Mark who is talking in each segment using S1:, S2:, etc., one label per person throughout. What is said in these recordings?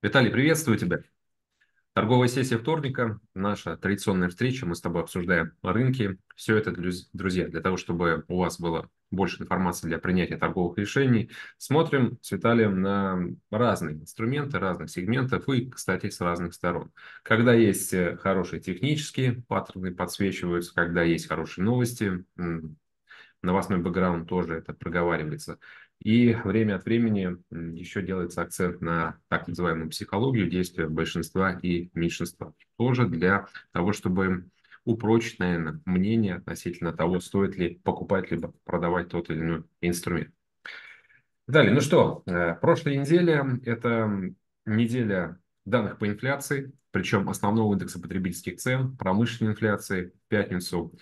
S1: Виталий, приветствую тебя. Торговая сессия вторника, наша традиционная встреча, мы с тобой обсуждаем рынки. Все это, друзья, для того, чтобы у вас было больше информации для принятия торговых решений. Смотрим с Виталием на разные инструменты, разных сегментов и, кстати, с разных сторон. Когда есть э, хорошие технические паттерны подсвечиваются, когда есть хорошие новости, новостной бэкграунд тоже это проговаривается. И время от времени еще делается акцент на так называемую психологию действия большинства и меньшинства. Тоже для того, чтобы упрочить, наверное, мнение относительно того, стоит ли покупать либо продавать тот или иной инструмент.
S2: Далее, ну что,
S1: э, прошлая неделя – это неделя данных по инфляции, причем основного индекса потребительских цен, промышленной инфляции в пятницу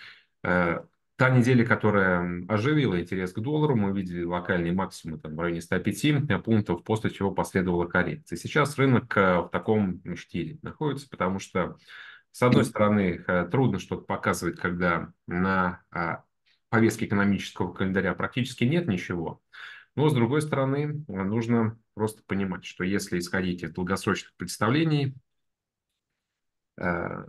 S1: э, Та неделя, которая оживила интерес к доллару, мы видели локальный максимум там, в районе 105 пунктов, после чего последовала коррекция. Сейчас рынок э, в таком штиле находится, потому что, с одной стороны, э, трудно что-то показывать, когда на а, повестке экономического календаря практически нет ничего. Но, с другой стороны, нужно просто понимать, что если исходить из долгосрочных представлений, э,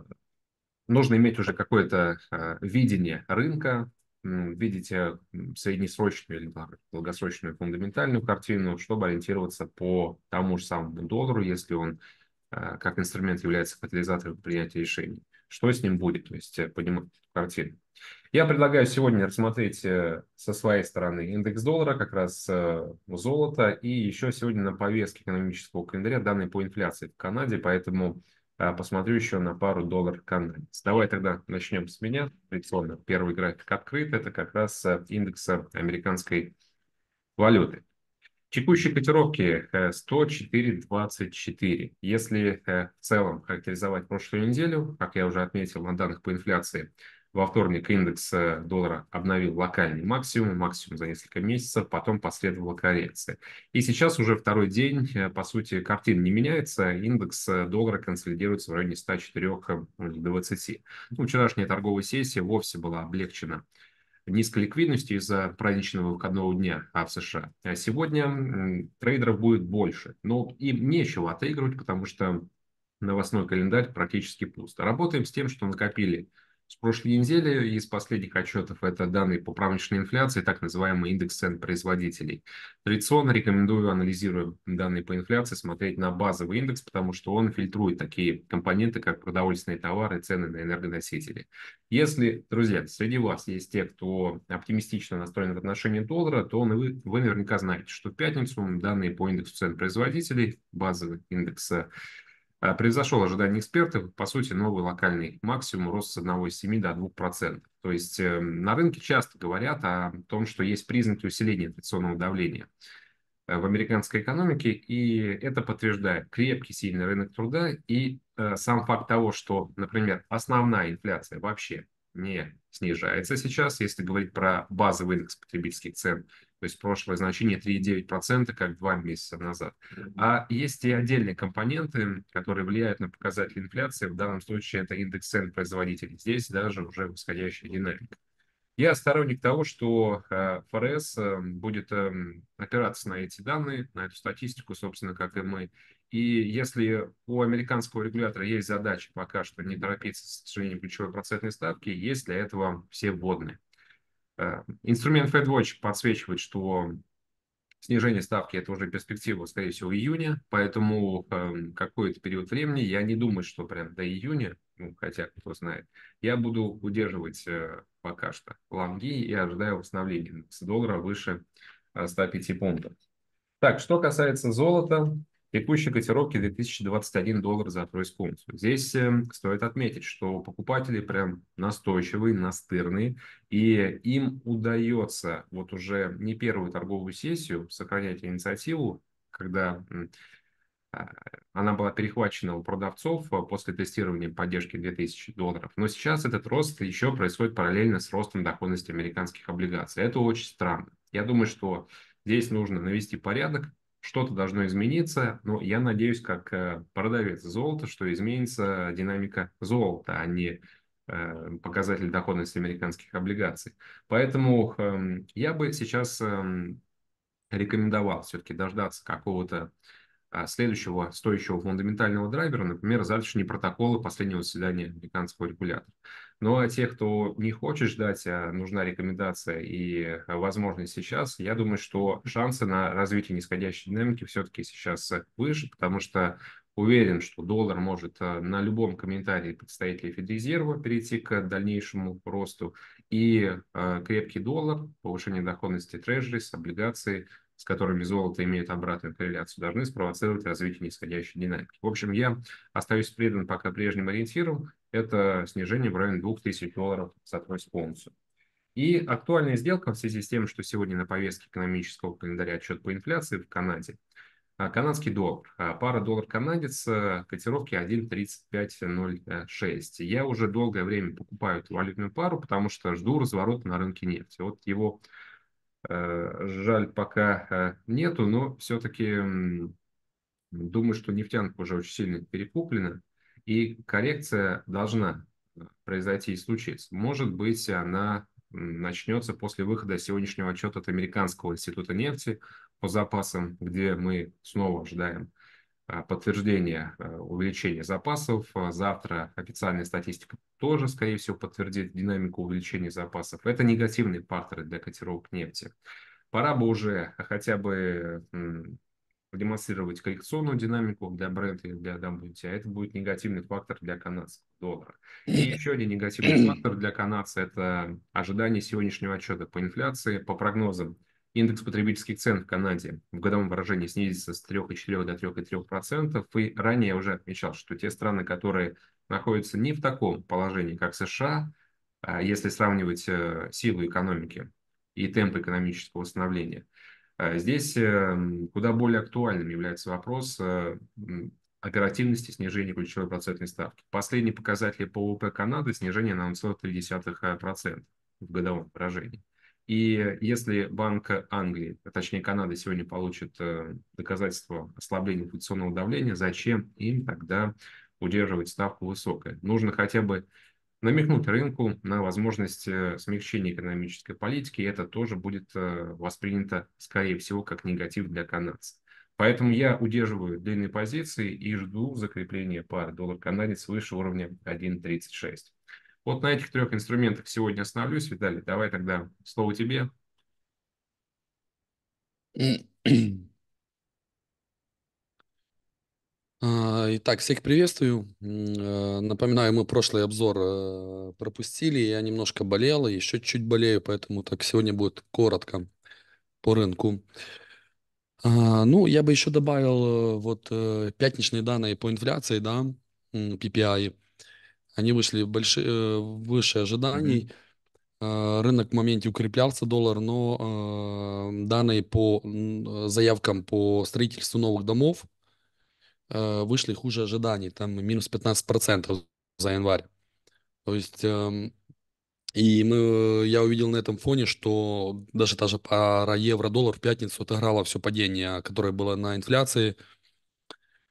S1: нужно иметь уже какое-то а, видение рынка, видеть э, среднесрочную или долгосрочную фундаментальную картину, чтобы ориентироваться по тому же самому доллару, если он а, как инструмент является катализатором принятия решений. Что с ним будет, то есть э, понимать картину. Я предлагаю сегодня рассмотреть э, со своей стороны индекс доллара, как раз золото, и еще сегодня на повестке экономического календаря данные по инфляции в Канаде, поэтому а, посмотрю еще на пару доллар канадец. Давай тогда начнем с меня. Традиционно первый график открыт. Это как раз э, индекса э, американской валюты. Текущие котировки 104.24. Э, Если в целом характеризовать прошлую неделю, как я уже отметил на данных по инфляции, во вторник индекс э, доллара обновил локальный максимум, максимум за несколько месяцев, потом последовала коррекция. И сейчас уже второй день, э, по сути, картина не меняется, индекс э, доллара консолидируется в районе 104,20. Ну, вчерашняя торговая сессия вовсе была облегчена низкой ликвидностью из-за праздничного выходного дня а в США. А сегодня трейдеров будет больше, но им нечего отыгрывать, потому что новостной календарь практически пуст. Работаем с тем, что накопили с прошлой недели. Из последних отчетов это данные по промышленной инфляции, так называемый индекс цен производителей. Традиционно рекомендую, анализируя данные по инфляции, смотреть на базовый индекс, потому что он фильтрует такие компоненты, как продовольственные товары, цены на энергоносители. Если, друзья, среди вас есть те, кто оптимистично настроен в отношении доллара, то вы, вы наверняка знаете, что в пятницу данные по индексу цен производителей, базовый индекс а, превзошел ожидания экспертов, по сути, новый локальный максимум рост с 1,7 до 2%. То есть эм, на рынке часто говорят о том, что есть признаки усиления инфляционного давления э, в американской экономике, и это подтверждает крепкий, сильный рынок труда и э, сам факт того, что, например, основная инфляция вообще не снижается сейчас, если говорить про базовый индекс потребительских цен, то есть прошлое значение 3,9%, как два месяца назад. А есть и отдельные компоненты, которые влияют на показатели инфляции, в данном случае это индекс цен производителей, здесь даже уже восходящая динамика. Я сторонник того, что э, ФРС э, будет эм, опираться на эти данные, на эту статистику, собственно, как и мы, и если у американского регулятора есть задача пока что не торопиться с снижением ключевой процентной ставки, есть для этого все вводные. Э, инструмент FedWatch подсвечивает, что снижение ставки – это уже перспектива, скорее всего, июня, поэтому эм, какой-то период времени, я не думаю, что прям до июня, ну, хотя кто знает, я буду удерживать э, пока что лонги и ожидаю восстановления с доллара выше 105 э, пунктов. Так, что касается золота, Текущие котировки 2021 доллар за тройскунцию. Здесь эм, стоит отметить, что покупатели прям настойчивые, настырные, и им удается вот уже не первую торговую сессию сохранять инициативу, когда а, она была перехвачена у продавцов э, после тестирования поддержки 2000 долларов. Но сейчас этот рост еще происходит параллельно с ростом доходности американских облигаций. Это очень странно. Я думаю, что здесь нужно навести порядок, что-то должно измениться, но я надеюсь, как э, продавец золота, что изменится динамика золота, а не э, показатель доходности американских облигаций. Поэтому эм, я бы сейчас эм, рекомендовал все-таки дождаться какого-то а, следующего стоящего фундаментального драйвера, например, завтрашние протоколы последнего заседания американского регулятора. Ну а те, кто не хочет ждать, а нужна рекомендация и а, возможность сейчас, я думаю, что шансы на развитие нисходящей динамики все-таки сейчас выше, потому что уверен, что доллар может а, на любом комментарии представителей Федрезерва перейти к дальнейшему росту. И крепкий доллар, повышение доходности трежерис, облигации – с которыми золото имеет обратную корреляцию, должны спровоцировать развитие нисходящей динамики. В общем, я остаюсь предан пока прежним ориентирам. Это снижение в районе 2000 долларов за тройс унцию. И актуальная сделка в связи с тем, что сегодня на повестке экономического календаря отчет по инфляции в Канаде. А, канадский доллар. А, пара доллар-канадец, э, котировки 1.3506. Я уже долгое время покупаю эту валютную пару, потому что жду разворот на рынке нефти. Вот его Э, жаль, пока э, нету, но все-таки думаю, что нефтянка уже очень сильно перекуплена, и коррекция должна э, произойти и случиться. Может быть, она начнется после выхода сегодняшнего отчета от Американского института нефти по запасам, где мы снова ожидаем а, подтверждение э, увеличения запасов. А завтра официальная статистика тоже, скорее всего, подтвердит динамику увеличения запасов. Это негативные факторы для котировок нефти. Пора бы уже хотя бы демонстрировать коррекционную динамику для бренда и для WTI. А это будет негативный фактор для канадского доллара. И еще один негативный фактор для канадца – это ожидание сегодняшнего отчета по инфляции. По прогнозам Индекс потребительских цен в Канаде в годовом выражении снизится с 3,4 до 3,3%. И ранее я уже отмечал, что те страны, которые находятся не в таком положении, как США, а, если сравнивать э, силу экономики и темпы экономического восстановления, а, здесь э, куда более актуальным является вопрос э, оперативности снижения ключевой процентной ставки. Последние показатели по ВВП Канады снижение на 0,3% в годовом выражении. И если Банк Англии, а точнее Канады, сегодня получит э, доказательство ослабления инфляционного давления, зачем им тогда удерживать ставку высокой? Нужно хотя бы намекнуть рынку на возможность э, смягчения экономической политики, и это тоже будет э, воспринято, скорее всего, как негатив для канадцев. Поэтому я удерживаю длинные позиции и жду закрепления пары доллар-канадец выше уровня 1.36. Вот на этих трех инструментах сегодня остановлюсь. Виталий, давай тогда
S2: слово тебе. А, итак, всех приветствую. А, напоминаю, мы прошлый обзор э, пропустили, я немножко болел, еще чуть болею, поэтому так сегодня будет коротко по рынку. А, ну, я бы еще добавил э, вот э, пятничные данные по инфляции, да, PPI. Они вышли больше, э, выше ожиданий. А, рынок в моменте укреплялся, доллар, но а, данные по заявкам по строительству новых домов а, вышли хуже ожиданий. Там минус 15% за январь. То есть... Эм, и мы, э, я увидел на этом фоне, что даже та же пара евро-доллар в пятницу отыграла все падение, которое было на инфляции –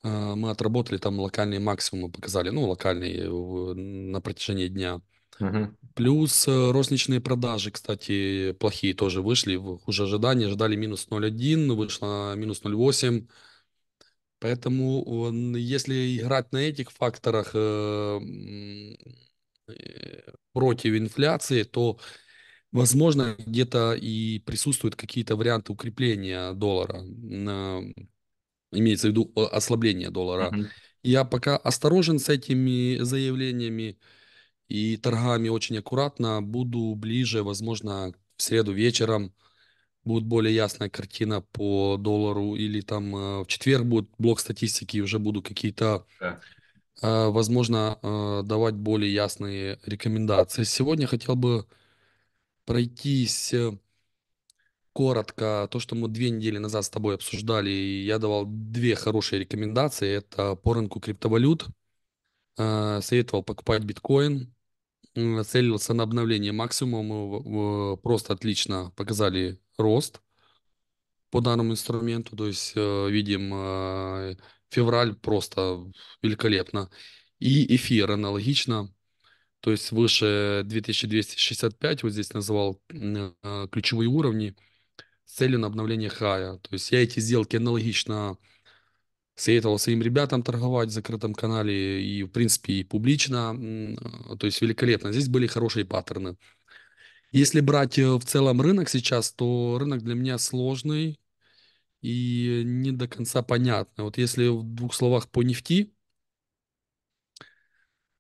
S2: Э, мы отработали там локальные максимумы, показали, ну, локальные на протяжении дня. Угу. Плюс э, розничные продажи, кстати, плохие тоже вышли, Уже ожидания ожидали минус 0,1, вышло минус 0,8. Поэтому если играть на этих факторах э, э, против инфляции, то, возможно, где-то и присутствуют какие-то варианты укрепления доллара имеется в виду э, ослабление доллара. Uh-huh. Я пока осторожен с этими заявлениями и торгами очень аккуратно. Буду ближе, возможно, в среду вечером будет более ясная картина по доллару, или там э, в четверг будет блок статистики, и уже буду какие-то, да. Э, возможно, давать более ясные рекомендации. Сегодня хотел бы пройтись коротко то, что мы две недели назад с тобой обсуждали, и я давал две хорошие рекомендации. Это по рынку криптовалют. Э, советовал покупать биткоин. Э, целился на обновление максимума. Мы просто отлично показали рост по данному инструменту. То есть э, видим февраль просто великолепно. И эфир аналогично. То есть выше 2265, вот здесь называл ключевые уровни – с целью на обновление хая. То есть я эти сделки аналогично советовал своим ребятам торговать в закрытом канале и, в принципе, и публично. То есть великолепно. Здесь были хорошие паттерны. Если брать э, в целом рынок сейчас, то рынок для меня сложный и не до конца понятный. Вот если в двух словах по нефти,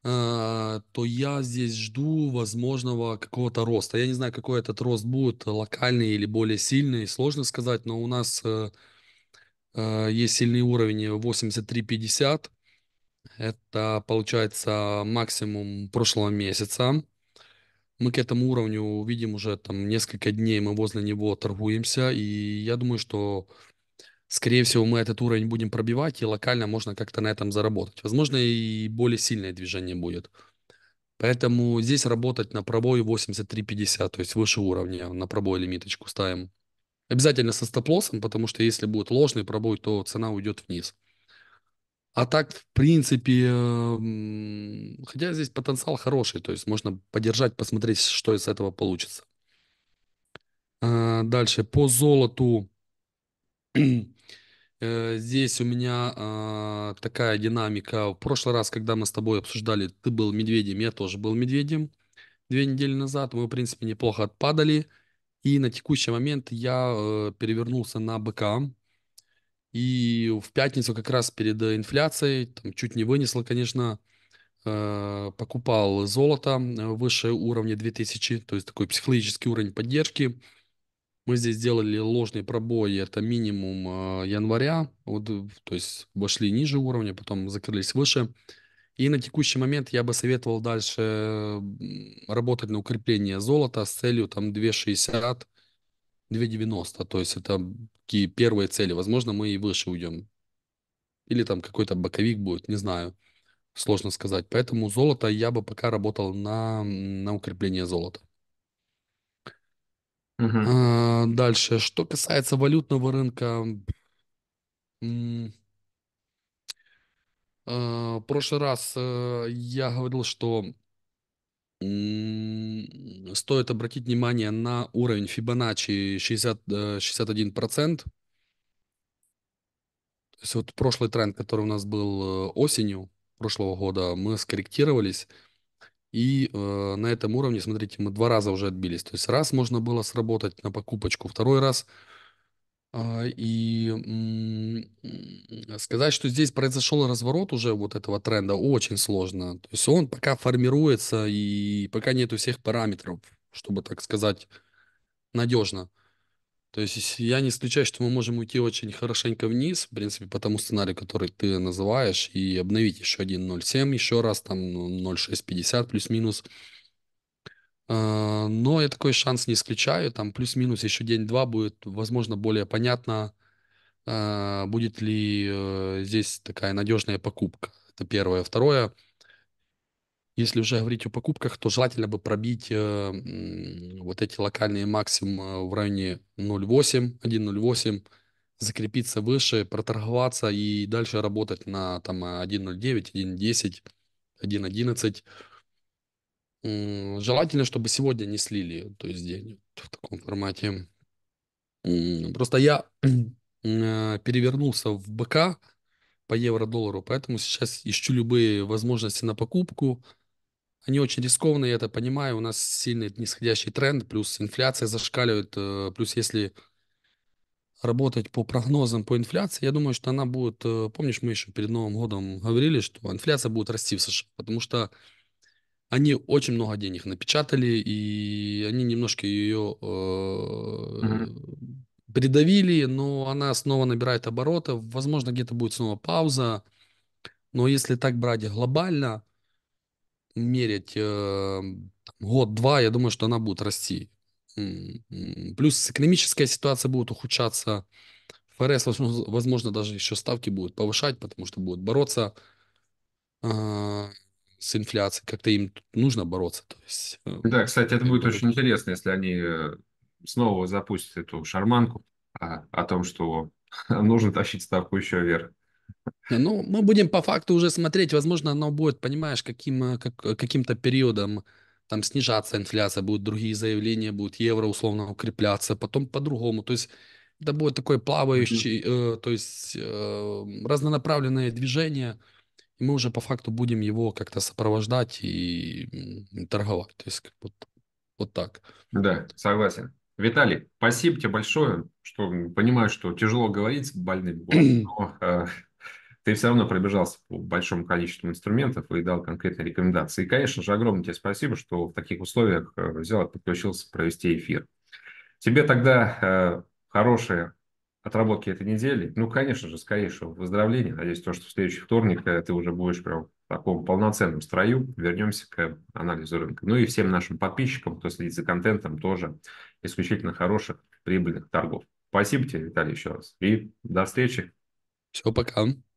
S2: а, то я здесь жду возможного какого-то роста. Я не знаю, какой этот рост будет, локальный или более сильный, сложно сказать, но у нас э, э, есть сильный уровень 83.50. Это получается максимум прошлого месяца. Мы к этому уровню видим уже там несколько дней, мы возле него торгуемся, и я думаю, что скорее всего, мы этот уровень будем пробивать, и локально можно как-то на этом заработать. Возможно, и более сильное движение будет. Поэтому здесь работать на пробой 83.50, то есть выше уровня, на пробой лимиточку ставим. Обязательно со стоп-лоссом, потому что если будет ложный пробой, то цена уйдет вниз. А так, в принципе, хотя здесь потенциал хороший, то есть можно подержать, посмотреть, что из этого получится. А, дальше, по золоту Э, здесь у меня а, такая динамика. В прошлый раз, когда мы с тобой обсуждали, ты был медведем, я тоже был медведем. Две недели назад мы, в принципе, неплохо отпадали. И на текущий момент я э, перевернулся на быка. И в пятницу как раз перед э, инфляцией, там, чуть не вынесло, конечно, покупал золото выше уровня 2000, то есть такой психологический уровень поддержки – мы здесь сделали ложный пробой, это минимум а, января, вот, э, то есть вошли ниже уровня, потом закрылись выше. И на текущий момент я бы советовал дальше работать на укрепление золота с целью там 2,60, 2,90. То есть это такие первые цели. Возможно, мы и выше уйдем. Или там какой-то боковик будет, не знаю. Сложно сказать. Поэтому золото я бы пока работал на, на укрепление золота. А, дальше, что касается валютного рынка, а, в прошлый раз э, я говорил, что стоит обратить внимание на уровень Fibonacci 60, 61%. Э, То есть вот прошлый тренд, который у нас был э, осенью прошлого года, мы скорректировались. И э, на этом уровне, смотрите, мы два раза уже отбились. То есть раз можно было сработать на покупочку, второй раз. Э, и э, сказать, что здесь произошел разворот уже вот этого тренда, очень сложно. То есть он пока формируется и пока нету всех параметров, чтобы так сказать надежно. То есть я не исключаю, что мы можем уйти очень хорошенько вниз, в принципе, по тому сценарию, который ты называешь, и обновить еще 1.07, еще раз там 0.650 ну, плюс-минус. А, но я такой шанс не исключаю. Там плюс-минус еще день-два будет, возможно, более понятно, а, будет ли э, здесь такая надежная покупка. Это первое. Второе – если уже говорить о покупках, то желательно бы пробить э, вот эти локальные максимумы э, в районе 0.8, 1.08, закрепиться выше, проторговаться и дальше работать на там 1.09, 1.10, 1.11. Желательно, чтобы сегодня не слили, то есть день в таком формате. Просто я э, перевернулся в БК по евро-доллару, поэтому сейчас ищу любые возможности на покупку – они очень рискованные, я это понимаю, у нас сильный нисходящий тренд, плюс инфляция зашкаливает, э, плюс если работать по прогнозам по инфляции, я думаю, что она будет, э, помнишь, мы еще перед Новым годом говорили, что инфляция будет расти в США, потому что они очень много денег напечатали, и они немножко ее э, mm-hmm. придавили, но она снова набирает обороты, возможно, где-то будет снова пауза, но если так брать глобально, мерить эм, год-два, я думаю, что она будет расти. Плюс экономическая ситуация будет ухудшаться. ФРС, возможно, даже еще ставки будут повышать, потому что будут бороться а, с инфляцией. Как-то им нужно бороться. То есть, э, да, кстати, это будет
S1: очень интересно, если они э, снова запустят эту шарманку а, о том, что нужно тащить ставку еще
S2: вверх. Э, ну, мы будем по факту уже смотреть. Возможно, оно будет, понимаешь, каким, э, как, э, каким-то периодом там снижаться инфляция, будут другие заявления, будут евро условно укрепляться, потом по-другому. То есть это будет такой плавающий, mm-hmm. э, то есть э, разнонаправленное движение, и мы уже по факту будем его как-то сопровождать и, и торговать. То есть вот, вот так.
S1: Да, согласен. Виталий, спасибо тебе большое, что понимаю, что тяжело говорить с больным, но ты все равно пробежался по большому количеству инструментов и дал конкретные рекомендации. И, конечно же, огромное тебе спасибо, что в таких условиях э, взял и подключился провести эфир. Тебе тогда э, хорошие отработки этой недели. Ну, конечно же, скорейшего выздоровления. Надеюсь, то, что в следующий вторник э, ты уже будешь прям в таком полноценном строю. Вернемся к анализу рынка. Ну и всем нашим подписчикам, кто следит за контентом, тоже исключительно хороших прибыльных торгов. Спасибо тебе, Виталий, еще раз. И до встречи. Все, пока.